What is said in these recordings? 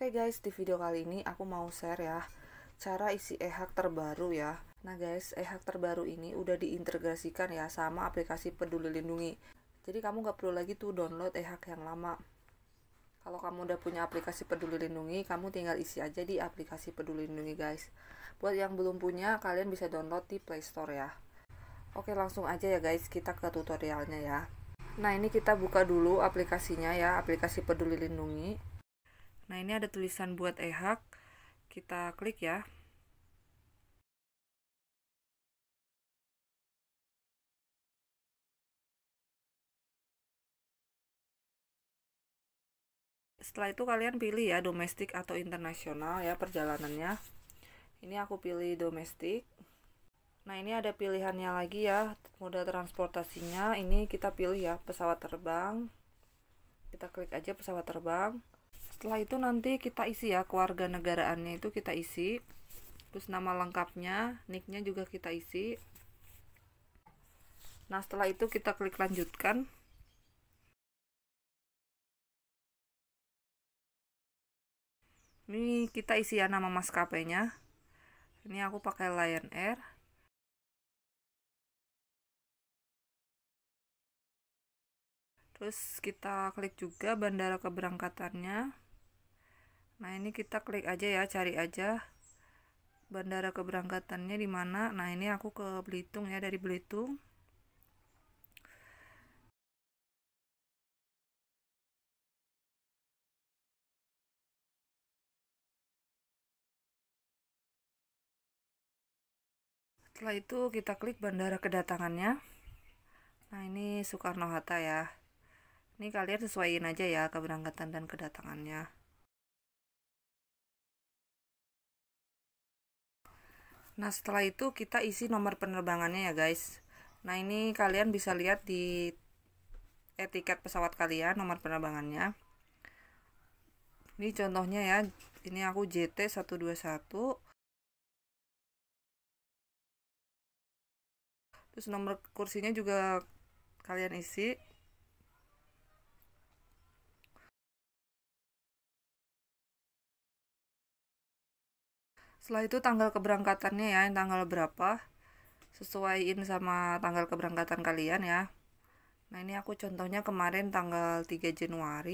Oke okay guys, di video kali ini aku mau share ya cara isi e-hack terbaru ya. Nah guys, e-hack terbaru ini udah diintegrasikan ya sama aplikasi Peduli Lindungi. Jadi kamu nggak perlu lagi tuh download e-hack yang lama. Kalau kamu udah punya aplikasi Peduli Lindungi, kamu tinggal isi aja di aplikasi Peduli Lindungi guys. Buat yang belum punya, kalian bisa download di Play Store ya. Oke, langsung aja ya guys, kita ke tutorialnya ya. Nah, ini kita buka dulu aplikasinya ya, aplikasi Peduli Lindungi Nah, ini ada tulisan buat ehak Kita klik ya. Setelah itu kalian pilih ya domestik atau internasional ya perjalanannya. Ini aku pilih domestik. Nah, ini ada pilihannya lagi ya, moda transportasinya. Ini kita pilih ya pesawat terbang. Kita klik aja pesawat terbang setelah itu nanti kita isi ya keluarga negaraannya itu kita isi terus nama lengkapnya nicknya juga kita isi nah setelah itu kita klik lanjutkan ini kita isi ya nama maskapainya ini aku pakai Lion Air terus kita klik juga bandara keberangkatannya nah ini kita klik aja ya cari aja bandara keberangkatannya di mana nah ini aku ke Belitung ya dari Belitung setelah itu kita klik bandara kedatangannya nah ini Soekarno-Hatta ya ini kalian sesuaiin aja ya keberangkatan dan kedatangannya Nah setelah itu kita isi nomor penerbangannya ya guys Nah ini kalian bisa lihat di etiket pesawat kalian nomor penerbangannya Ini contohnya ya Ini aku JT121 Terus nomor kursinya juga kalian isi setelah itu tanggal keberangkatannya ya yang tanggal berapa sesuaiin sama tanggal keberangkatan kalian ya nah ini aku contohnya kemarin tanggal 3 Januari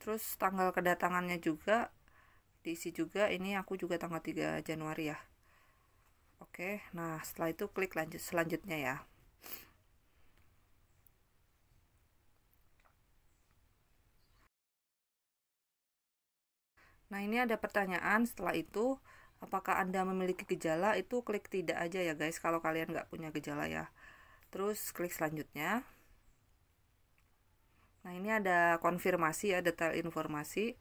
terus tanggal kedatangannya juga diisi juga ini aku juga tanggal 3 Januari ya oke nah setelah itu klik lanjut selanjutnya ya Nah, ini ada pertanyaan setelah itu, apakah Anda memiliki gejala? Itu klik tidak aja ya guys, kalau kalian nggak punya gejala ya. Terus klik selanjutnya. Nah, ini ada konfirmasi ya, detail informasi.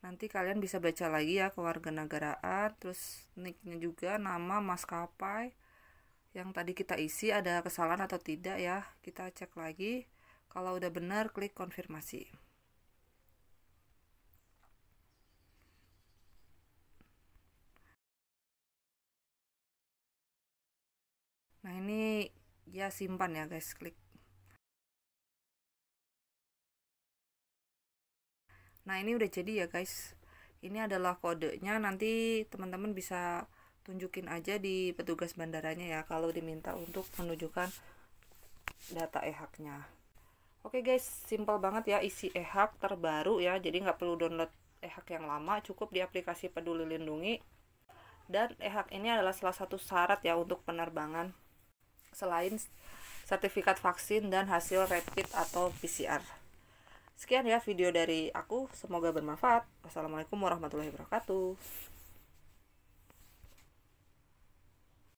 Nanti kalian bisa baca lagi ya keluarga kewarganegaraan, terus nicknya juga, nama maskapai yang tadi kita isi ada kesalahan atau tidak ya. Kita cek lagi. Kalau udah benar klik konfirmasi. nah ini ya simpan ya guys klik nah ini udah jadi ya guys ini adalah kodenya nanti teman-teman bisa tunjukin aja di petugas bandaranya ya kalau diminta untuk menunjukkan data e Oke guys, simple banget ya isi e terbaru ya. Jadi nggak perlu download e yang lama, cukup di aplikasi Peduli Lindungi. Dan e ini adalah salah satu syarat ya untuk penerbangan selain sertifikat vaksin dan hasil rapid atau PCR. Sekian ya video dari aku, semoga bermanfaat. Wassalamualaikum warahmatullahi wabarakatuh.